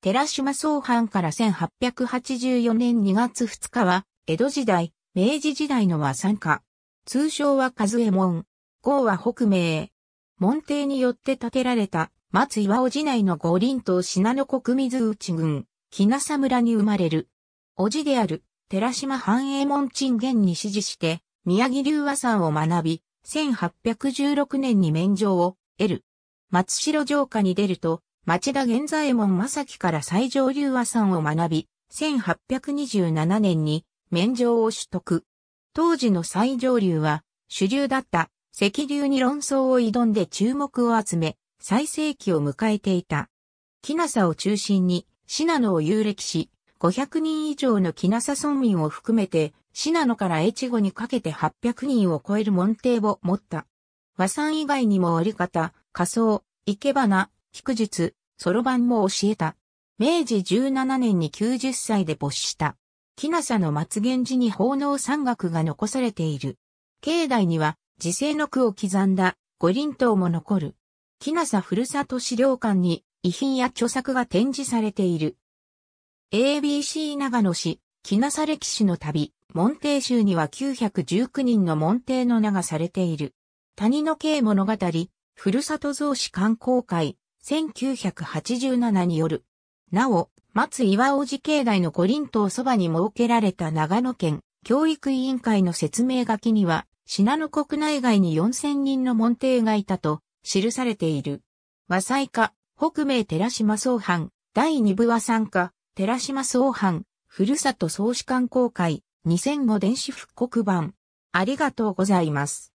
寺島総藩から1884年2月2日は、江戸時代、明治時代の和参加。通称は和右衛門。号は北明。門邸によって建てられた、松岩尾寺内の五輪島信濃国水内郡、木笠村に生まれる。おじである、寺島藩右衛門鎮元に指示して、宮城流和山を学び、1816年に免状を得る。松城城下に出ると、町田源左衛門正樹から最上流和算を学び、1827年に免状を取得。当時の最上流は主流だった赤流に論争を挑んで注目を集め、最盛期を迎えていた。木なさを中心に、信濃を遊歴し、500人以上の木なさ村民を含めて、信濃から越後にかけて800人を超える門弟を持った。和山以外にも折り方、仮装、生け花、菊術、そろばんも教えた。明治17年に90歳で没した。木笠の末元寺に奉納山岳が残されている。境内には、自生の句を刻んだ五輪塔も残る。木笠ふるさと資料館に遺品や著作が展示されている。ABC 長野市、木笠歴史の旅、門弟集には919人の門弟の名がされている。谷の慶物語、ふるさと増資観光会、1987による。なお、松岩王子境内の五輪島そばに設けられた長野県教育委員会の説明書きには、信濃国内外に4000人の門弟がいたと記されている。和裁家、北名寺島総藩、第二部和参加、寺島総藩、ふるさと創始観光会、2005電子復刻版。ありがとうございます。